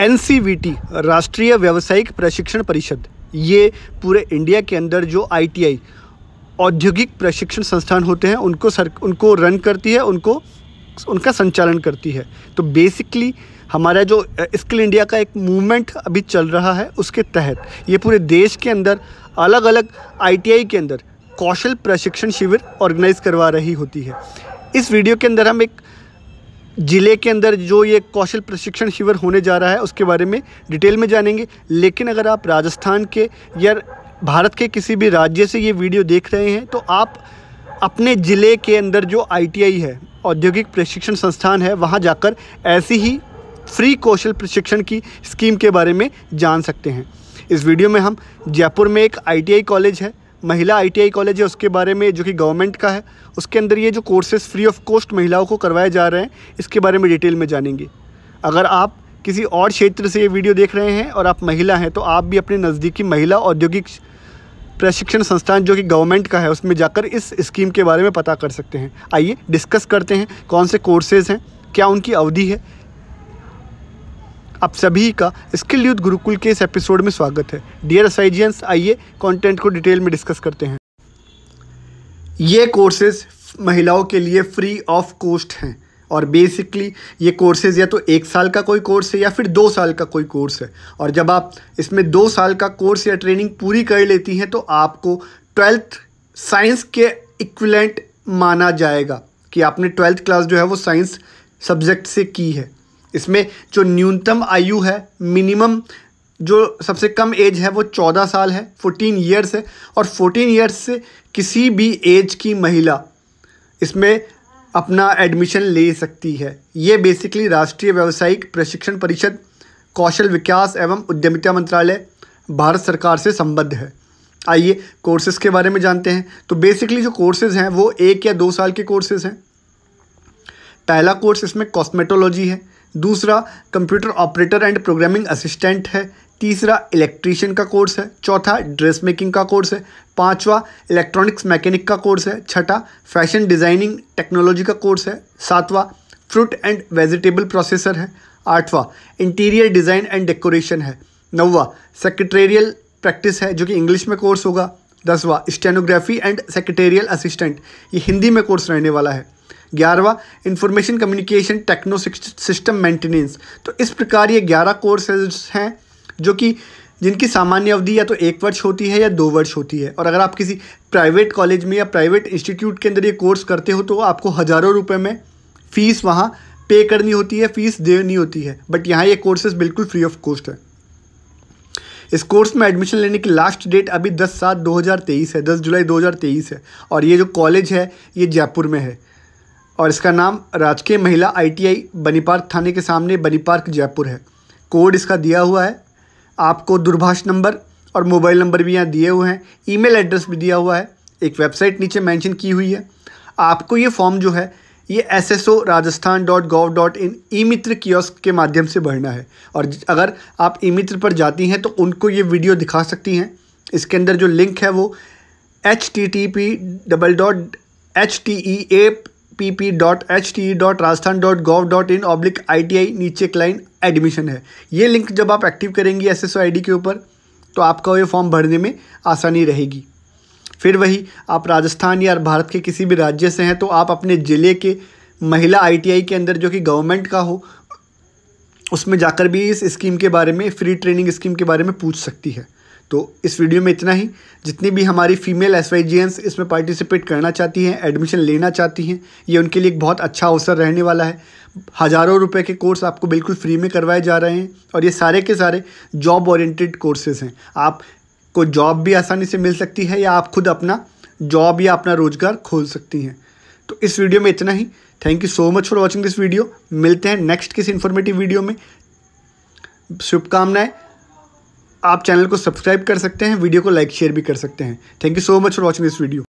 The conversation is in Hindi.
एन राष्ट्रीय व्यावसायिक प्रशिक्षण परिषद ये पूरे इंडिया के अंदर जो आई औद्योगिक प्रशिक्षण संस्थान होते हैं उनको सर उनको रन करती है उनको उनका संचालन करती है तो बेसिकली हमारा जो स्किल इंडिया का एक मूवमेंट अभी चल रहा है उसके तहत ये पूरे देश के अंदर अलग अलग आईटीआई के अंदर कौशल प्रशिक्षण शिविर ऑर्गेनाइज करवा रही होती है इस वीडियो के अंदर हम एक ज़िले के अंदर जो ये कौशल प्रशिक्षण शिविर होने जा रहा है उसके बारे में डिटेल में जानेंगे लेकिन अगर आप राजस्थान के या भारत के किसी भी राज्य से ये वीडियो देख रहे हैं तो आप अपने ज़िले के अंदर जो आईटीआई है औद्योगिक प्रशिक्षण संस्थान है वहाँ जाकर ऐसी ही फ्री कौशल प्रशिक्षण की स्कीम के बारे में जान सकते हैं इस वीडियो में हम जयपुर में एक आईटीआई कॉलेज है महिला आईटीआई कॉलेज है उसके बारे में जो कि गवर्नमेंट का है उसके अंदर ये जो कोर्सेज़ फ्री ऑफ कॉस्ट महिलाओं को करवाए जा रहे हैं इसके बारे में डिटेल में जानेंगे अगर आप किसी और क्षेत्र से ये वीडियो देख रहे हैं और आप महिला हैं तो आप भी अपने नज़दीकी महिला औद्योगिक प्रशिक्षण संस्थान जो कि गवर्नमेंट का है उसमें जाकर इस स्कीम के बारे में पता कर सकते हैं आइए डिस्कस करते हैं कौन से कोर्सेज़ हैं क्या उनकी अवधि है आप सभी का स्किल यूथ गुरुकुल के इस एपिसोड में स्वागत है डियर साइजियंस आइए कंटेंट को डिटेल में डिस्कस करते हैं ये कोर्सेज महिलाओं के लिए फ्री ऑफ कॉस्ट हैं और बेसिकली ये कोर्सेज या तो एक साल का कोई कोर्स है या फिर दो साल का कोई कोर्स है और जब आप इसमें दो साल का कोर्स या ट्रेनिंग पूरी कर लेती हैं तो आपको ट्वेल्थ साइंस के इक्विलेंट माना जाएगा कि आपने ट्वेल्थ क्लास जो है वो साइंस सब्जेक्ट से की है इसमें जो न्यूनतम आयु है मिनिमम जो सबसे कम एज है वो चौदह साल है फोर्टीन ईयर्स है और फोर्टीन ईयर्स से किसी भी एज की महिला इसमें अपना एडमिशन ले सकती है ये बेसिकली राष्ट्रीय व्यावसायिक प्रशिक्षण परिषद कौशल विकास एवं उद्यमिता मंत्रालय भारत सरकार से संबद्ध है आइए कोर्सेज़ के बारे में जानते हैं तो बेसिकली जो कोर्सेज़ हैं वो एक या दो साल के कोर्सेज़ हैं पहला कोर्स इसमें कॉस्मेटोलॉजी है दूसरा computer operator and programming assistant है तीसरा इलेक्ट्रीशियन का कोर्स है चौथा ड्रेस मेकिंग का कोर्स है पांचवा इलेक्ट्रॉनिक्स मैकेनिक का कोर्स है छठा फैशन डिज़ाइनिंग टेक्नोलॉजी का कोर्स है सातवां फ्रूट एंड वेजिटेबल प्रोसेसर है आठवां इंटीरियर डिज़ाइन एंड डेकोरेशन है नौवा सेक्रेटेरियल प्रैक्टिस है जो कि इंग्लिश में कोर्स होगा दसवा स्टेनोग्राफी एंड सेक्रेटेरियल असिस्टेंट ये हिंदी में कोर्स रहने वाला है ग्यारहवा information communication techno system maintenance तो इस प्रकार ये ग्यारह कोर्सेज हैं जो कि जिनकी सामान्य अवधि या तो एक वर्ष होती है या दो वर्ष होती है और अगर आप किसी प्राइवेट कॉलेज में या प्राइवेट इंस्टीट्यूट के अंदर ये कोर्स करते हो तो आपको हज़ारों रुपये में फ़ीस वहाँ पे करनी होती है फ़ीस देनी होती है बट यहाँ ये कोर्सेज बिल्कुल फ्री ऑफ कॉस्ट है इस कोर्स में एडमिशन लेने की लास्ट डेट अभी 10 सात 2023 है 10 जुलाई 2023 है और ये जो कॉलेज है ये जयपुर में है और इसका नाम राजकीय महिला आईटीआई बनी पार्क थाने के सामने बनी पार्क जयपुर है कोड इसका दिया हुआ है आपको दूरभाष नंबर और मोबाइल नंबर भी यहाँ दिए हुए हैं ईमेल एड्रेस भी दिया हुआ है एक वेबसाइट नीचे मेंशन की हुई है आपको ये फॉर्म जो है ये S S O Rajasthan dot gov dot in E Mitra kiosk के माध्यम से भरना है और अगर आप ई मित्र पर जाती हैं तो उनको ये वीडियो दिखा सकती हैं इसके अंदर जो लिंक है वो H T T P double dot H T E A P P dot H T E dot Rajasthan dot gov dot in oblique I T I नीचे क्लाइन एडमिशन है ये लिंक जब आप एक्टिव करेंगी एस एस आई डी के ऊपर तो आपका ये फॉर्म भरने में आसानी रहेगी फिर वही आप राजस्थान या भारत के किसी भी राज्य से हैं तो आप अपने ज़िले के महिला आईटीआई के अंदर जो कि गवर्नमेंट का हो उसमें जाकर भी इस स्कीम के बारे में फ्री ट्रेनिंग स्कीम के बारे में पूछ सकती है तो इस वीडियो में इतना ही जितनी भी हमारी फीमेल एस इसमें पार्टिसिपेट करना चाहती हैं एडमिशन लेना चाहती हैं ये उनके लिए एक बहुत अच्छा अवसर रहने वाला है हज़ारों रुपए के कोर्स आपको बिल्कुल फ्री में करवाए जा रहे हैं और ये सारे के सारे जॉब ओरिएंटेड कोर्सेज हैं आप को जॉब भी आसानी से मिल सकती है या आप खुद अपना जॉब या अपना रोज़गार खोल सकती हैं तो इस वीडियो में इतना ही thank you so much for watching this video मिलते हैं नेक्स्ट किसी इन्फॉर्मेटिव वीडियो में शुभकामनाएं आप चैनल को सब्सक्राइब कर सकते हैं वीडियो को लाइक शेयर भी कर सकते हैं thank you so much for watching this video